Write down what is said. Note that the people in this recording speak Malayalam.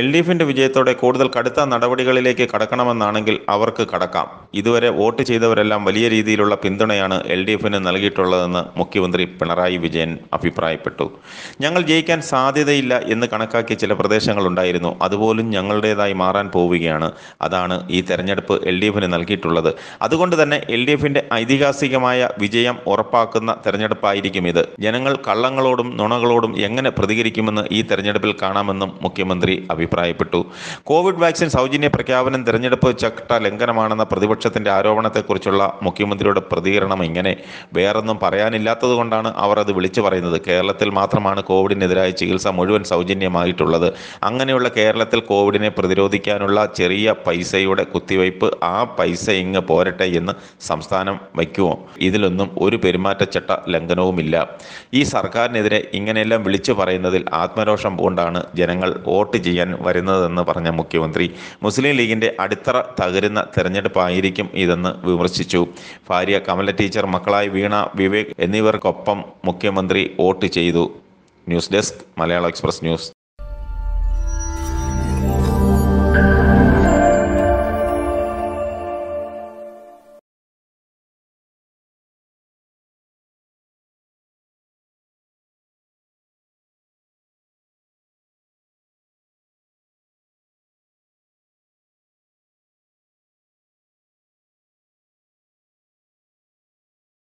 എൽ ഡി എഫിന്റെ വിജയത്തോടെ കൂടുതൽ കടുത്ത നടപടികളിലേക്ക് കടക്കണമെന്നാണെങ്കിൽ അവർക്ക് കടക്കാം ഇതുവരെ വോട്ട് ചെയ്തവരെല്ലാം വലിയ രീതിയിലുള്ള പിന്തുണയാണ് എൽ ഡി എഫിന് നൽകിയിട്ടുള്ളതെന്ന് മുഖ്യമന്ത്രി പിണറായി വിജയൻ അഭിപ്രായപ്പെട്ടു ഞങ്ങൾ ജയിക്കാൻ സാധ്യതയില്ല എന്ന് കണക്കാക്കിയ ചില പ്രദേശങ്ങളുണ്ടായിരുന്നു അതുപോലും ഞങ്ങളുടേതായി മാറാൻ പോവുകയാണ് അതാണ് ഈ തെരഞ്ഞെടുപ്പ് എൽ ഡി എഫിന് നൽകിയിട്ടുള്ളത് അതുകൊണ്ട് തന്നെ എൽ ഡി എഫിന്റെ ഐതിഹാസികമായ വിജയം ഉറപ്പാക്കുന്ന തെരഞ്ഞെടുപ്പായിരിക്കും ഇത് ജനങ്ങൾ കള്ളങ്ങളോടും നുണകളോടും എങ്ങനെ പ്രതികരിക്കുമെന്ന് ഈ തെരഞ്ഞെടുപ്പിൽ കാണാമെന്നും മുഖ്യമന്ത്രി അഭിപ്രായപ്പെട്ടു അഭിപ്രായപ്പെട്ടു കോവിഡ് വാക്സിൻ സൗജന്യ പ്രഖ്യാപനം തിരഞ്ഞെടുപ്പ് ചട്ട ലംഘനമാണെന്ന പ്രതിപക്ഷത്തിന്റെ ആരോപണത്തെക്കുറിച്ചുള്ള മുഖ്യമന്ത്രിയുടെ പ്രതികരണം ഇങ്ങനെ വേറൊന്നും പറയാനില്ലാത്തതുകൊണ്ടാണ് അവർ അത് വിളിച്ചു പറയുന്നത് കേരളത്തിൽ മാത്രമാണ് കോവിഡിനെതിരായ ചികിത്സ മുഴുവൻ സൗജന്യമായിട്ടുള്ളത് അങ്ങനെയുള്ള കേരളത്തിൽ കോവിഡിനെ പ്രതിരോധിക്കാനുള്ള ചെറിയ പൈസയുടെ കുത്തിവയ്പ്പ് ആ പൈസ ഇങ്ങ് പോരട്ടെ എന്ന് സംസ്ഥാനം വയ്ക്കുമോ ഇതിലൊന്നും ഒരു പെരുമാറ്റച്ചട്ട ലംഘനവുമില്ല ഈ സർക്കാരിനെതിരെ ഇങ്ങനെയെല്ലാം വിളിച്ചു പറയുന്നതിൽ ആത്മരോഷം പൂണ്ടാണ് ജനങ്ങൾ വോട്ട് ചെയ്യാൻ വരുന്നതെന്ന് പറഞ്ഞ മുഖ്യമന്ത്രി മുസ്ലിം ലീഗിൻ്റെ അടിത്തറ തകരുന്ന തെരഞ്ഞെടുപ്പായിരിക്കും ഇതെന്ന് വിമർശിച്ചു ഭാര്യ കമല ടീച്ചർ മക്കളായി വീണ വിവേക് എന്നിവർക്കൊപ്പം മുഖ്യമന്ത്രി വോട്ട് ചെയ്തു news desk Malayala express news